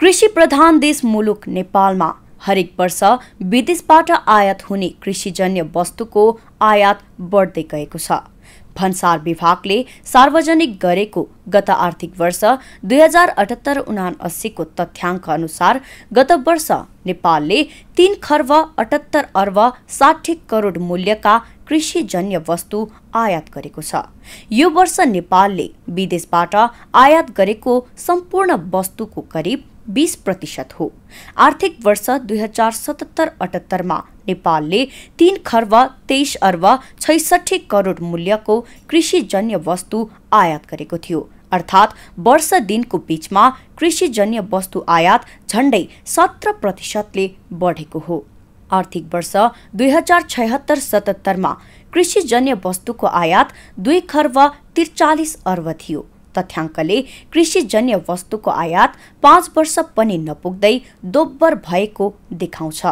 कृषि प्रधान देश मुलुक नेपालमा हरेक वर्ष विदेशबाट आयात हुने कृषिजन्य वस्तुको आयात बढ्दै गएको छ भन्सार विभागले सार्वजनिक गरेको गत आर्थिक वर्ष दुई हजार अठहत्तर उना अस्सीको तथ्याङ्क अनुसार गत वर्ष नेपालले तीन खर्ब अठहत्तर अर्ब साठी करोड मूल्यका कृषिजन्य वस्तु आयात गरेको छ यो वर्ष नेपालले विदेशबाट आयात गरेको सम्पूर्ण वस्तुको करिब 20 प्रतिशत हो आर्थिक वर्ष दुई हजार सतहत्तर अठहत्तर नेपालले तीन खर्ब तेईस अर्ब छैसठी करोड मूल्यको कृषिजन्य वस्तु आयात गरेको थियो अर्थात् वर्ष दिनको बीचमा कृषिजन्य वस्तु आयात झंडे सत्र प्रतिशतले बढेको हो आर्थिक वर्ष दुई हजार छयत्तर सतहत्तरमा कृषिजन्य वस्तुको आयात दुई खर्ब त्रिचालिस अर्ब थियो तथ्याङ्कले कृषिजन्य वस्तुको आयात पाँच वर्ष पनि नपुग्दै दोब्बर भएको देखाउँछ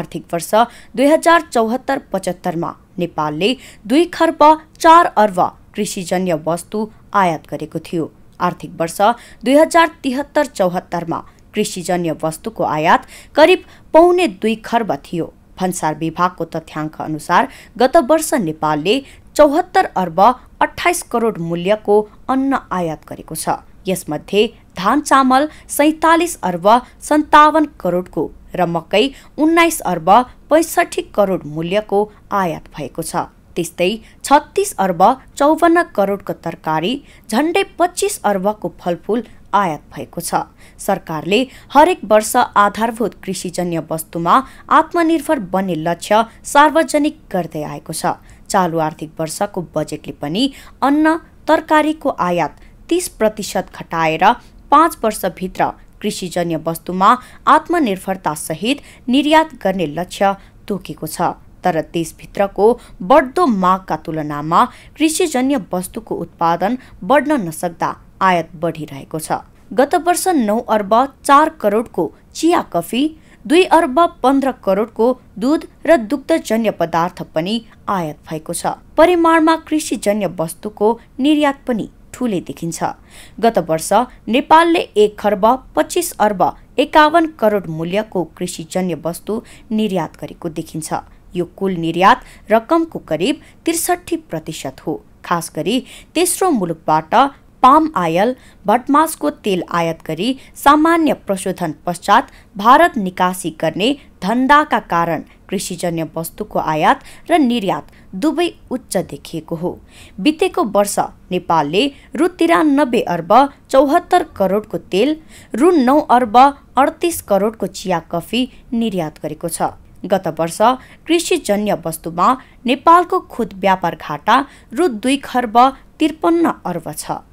आर्थिक वर्ष दुई हजार चौहत्तर पचहत्तरमा नेपालले दुई खर्ब चार अर्ब कृषिजन्य वस्तु आयात गरेको थियो आर्थिक वर्ष दुई हजार तिहत्तर चौहत्तरमा कृषिजन्य वस्तुको आयात करिब पौने दुई खर्ब थियो भन्सार विभागको तथ्याङ्क अनुसार गत वर्ष नेपालले चौहत्तर अर्ब अठाइस करोड मूल्यको अन्न आयात गरेको छ यसमध्ये धान चामल सैतालिस अर्ब सन्तावन करोडको र मकै उन्नाइस अर्ब पैँसठी करोड मूल्यको आयात भएको छ त्यस्तै छत्तिस अर्ब चौवन्न करोडको तरकारी झन्डै पच्चिस अर्बको फलफुल आयात भएको छ सरकारले हरेक वर्ष आधारभूत कृषिजन्य वस्तुमा आत्मनिर्भर बन्ने लक्ष्य सार्वजनिक गर्दै आएको छ चालु आर्थिक वर्षको बजेटले पनि अन्न तरकारीको आयात तिस प्रतिशत घटाएर पाँच वर्षभित्र कृषिजन्य वस्तुमा आत्मनिर्भरतासहित निर्यात गर्ने लक्ष्य तोकेको छ तर देशभित्रको बढ्दो मागका तुलनामा कृषिजन्य वस्तुको उत्पादन बढ्न नसक्दा आयात बढिरहेको छ गत वर्ष नौ अर्ब चार करोडको चिया कफी दुई अर्ब पन्ध्र करोडको दुध र दुग्धजन्य पदार्थ पनि आयात भएको छ परिमाणमा कृषिजन्य वस्तुको निर्यात पनि ठुलै देखिन्छ गत वर्ष नेपालले एक खर्ब पच्चिस अर्ब एकाउन्न करोड मूल्यको कृषिजन्य वस्तु निर्यात गरेको देखिन्छ यो कुल निर्यात रकमको करिब त्रिसठी प्रतिशत हो खास गरी तेस्रो मुलुकबाट पाम आयल भटमासको तेल आयात गरी सामान्य प्रशोधन पश्चात भारत निकासी गर्ने धन्दाका कारण कृषिजन्य वस्तुको आयात र निर्यात दुवै उच्च देखिएको हो बितेको वर्ष नेपालले रु तिरानब्बे अर्ब चौहत्तर करोडको तेल रु नौ अर्ब अडतिस करोडको चिया कफी निर्यात गरेको छ गत वर्ष कृषिजन्य वस्तुमा नेपालको खुद व्यापार घाटा रु दुई खर्ब त्रिपन्न अर्ब छ